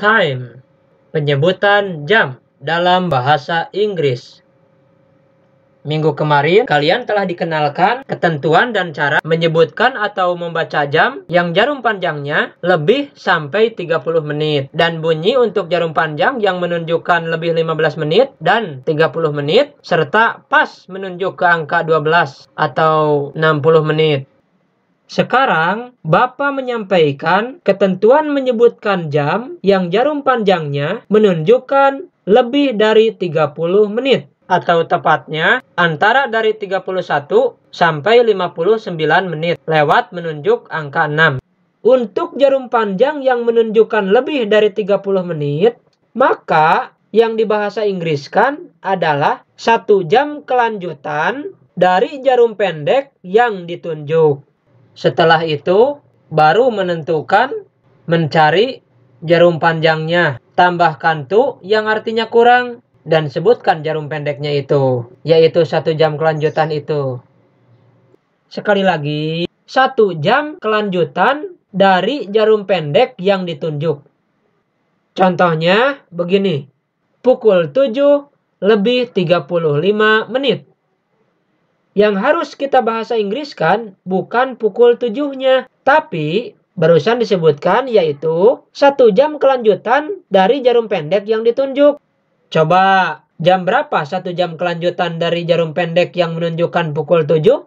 Time Penyebutan jam dalam bahasa Inggris Minggu kemarin, kalian telah dikenalkan ketentuan dan cara menyebutkan atau membaca jam yang jarum panjangnya lebih sampai 30 menit. Dan bunyi untuk jarum panjang yang menunjukkan lebih 15 menit dan 30 menit, serta pas menunjuk ke angka 12 atau 60 menit. Sekarang, bapak menyampaikan ketentuan menyebutkan jam yang jarum panjangnya menunjukkan lebih dari 30 menit atau tepatnya antara dari 31 sampai 59 menit lewat menunjuk angka 6. Untuk jarum panjang yang menunjukkan lebih dari 30 menit, maka yang di bahasa Inggriskan adalah satu jam kelanjutan dari jarum pendek yang ditunjuk. Setelah itu, baru menentukan mencari jarum panjangnya. Tambahkan tu yang artinya kurang dan sebutkan jarum pendeknya itu, yaitu satu jam kelanjutan itu. Sekali lagi, satu jam kelanjutan dari jarum pendek yang ditunjuk. Contohnya begini, pukul 7 lebih 35 menit. Yang harus kita bahasa Inggriskan bukan pukul tujuhnya, tapi barusan disebutkan yaitu satu jam kelanjutan dari jarum pendek yang ditunjuk. Coba jam berapa satu jam kelanjutan dari jarum pendek yang menunjukkan pukul tujuh?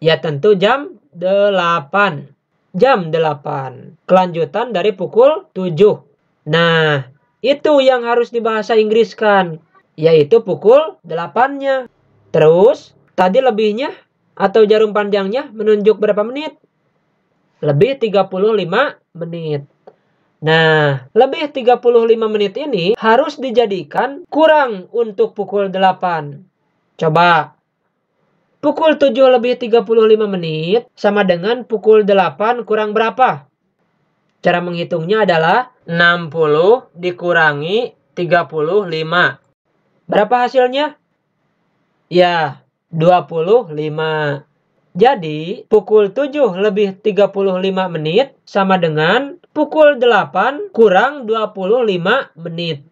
Ya tentu jam delapan. Jam delapan Kelanjutan dari pukul tujuh. Nah, itu yang harus dibahasa Inggriskan, yaitu pukul delapannya. Terus, Tadi lebihnya atau jarum panjangnya menunjuk berapa menit? Lebih 35 menit. Nah, lebih 35 menit ini harus dijadikan kurang untuk pukul 8. Coba Pukul 7 lebih 35 menit sama dengan pukul 8 kurang berapa? Cara menghitungnya adalah 60 dikurangi 35. Berapa hasilnya? Ya, 25. Jadi, pukul 7 lebih 35 menit sama dengan pukul 8 kurang 25 menit.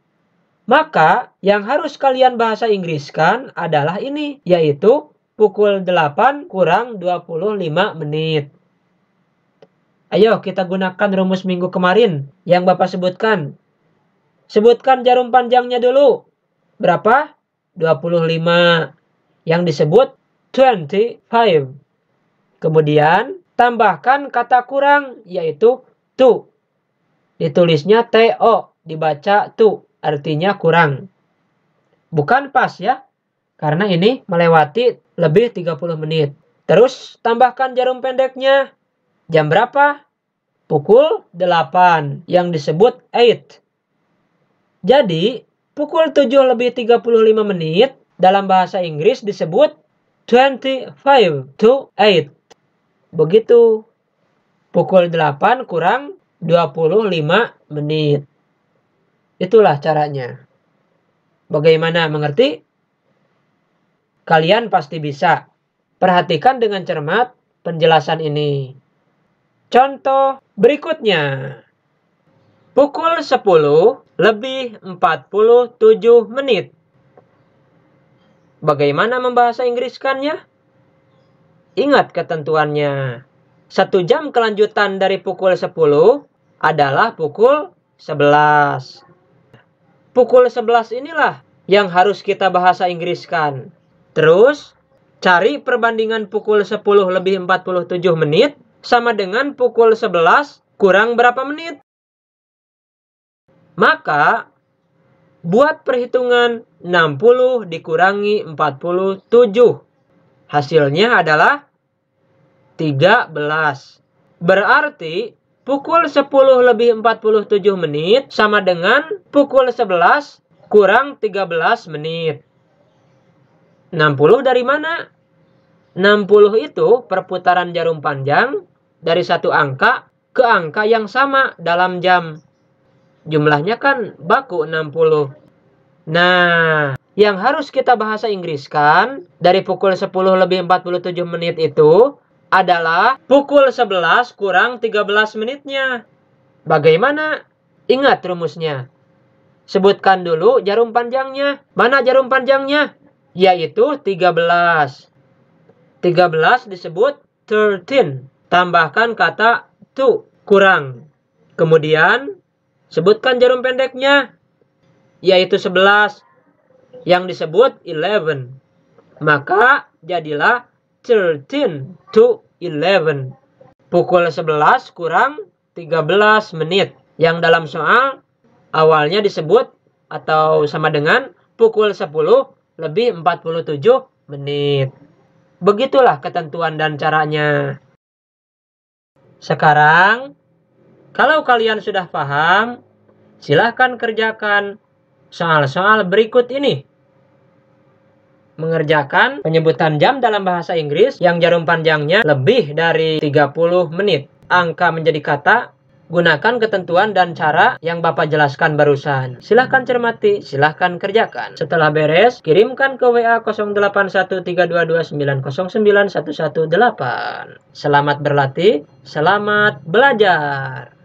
Maka, yang harus kalian bahasa Inggriskan adalah ini, yaitu pukul 8 kurang 25 menit. Ayo kita gunakan rumus minggu kemarin yang Bapak sebutkan. Sebutkan jarum panjangnya dulu. Berapa? 25 yang disebut 25. Kemudian tambahkan kata kurang yaitu to. Ditulisnya TO, dibaca to, artinya kurang. Bukan pas ya, karena ini melewati lebih 30 menit. Terus tambahkan jarum pendeknya. Jam berapa? Pukul 8 yang disebut 8. Jadi, pukul 7 lebih 35 menit dalam bahasa Inggris disebut 25 to 8. Begitu. Pukul 8 kurang 25 menit. Itulah caranya. Bagaimana mengerti? Kalian pasti bisa. Perhatikan dengan cermat penjelasan ini. Contoh berikutnya. Pukul 10 lebih 47 menit. Bagaimana membahasa Inggriskannya? Ingat ketentuannya. Satu jam kelanjutan dari pukul 10 adalah pukul 11. Pukul 11 inilah yang harus kita bahasa Inggriskan. Terus, cari perbandingan pukul 10 lebih 47 menit sama dengan pukul 11 kurang berapa menit. Maka, Buat perhitungan 60 dikurangi 47. Hasilnya adalah 13. Berarti pukul 10 lebih 47 menit sama dengan pukul 11 kurang 13 menit. 60 dari mana? 60 itu perputaran jarum panjang dari satu angka ke angka yang sama dalam jam. Jumlahnya kan baku 60. Nah, yang harus kita bahasa Inggriskan dari pukul 10 lebih 47 menit itu adalah pukul 11 kurang 13 menitnya. Bagaimana? Ingat rumusnya. Sebutkan dulu jarum panjangnya. Mana jarum panjangnya? Yaitu 13. 13 disebut 13. Tambahkan kata to, kurang. Kemudian Sebutkan jarum pendeknya, yaitu 11 yang disebut 11. Maka jadilah 13 to 11. Pukul 11 kurang 13 menit. Yang dalam soal awalnya disebut atau sama dengan pukul 10 lebih 47 menit. Begitulah ketentuan dan caranya. Sekarang kalau kalian sudah paham, silahkan kerjakan soal-soal berikut ini. Mengerjakan penyebutan jam dalam bahasa Inggris yang jarum panjangnya lebih dari 30 menit. Angka menjadi kata, gunakan ketentuan dan cara yang Bapak jelaskan barusan. Silahkan cermati, silahkan kerjakan. Setelah beres, kirimkan ke WA 081322909118. Selamat berlatih, selamat belajar.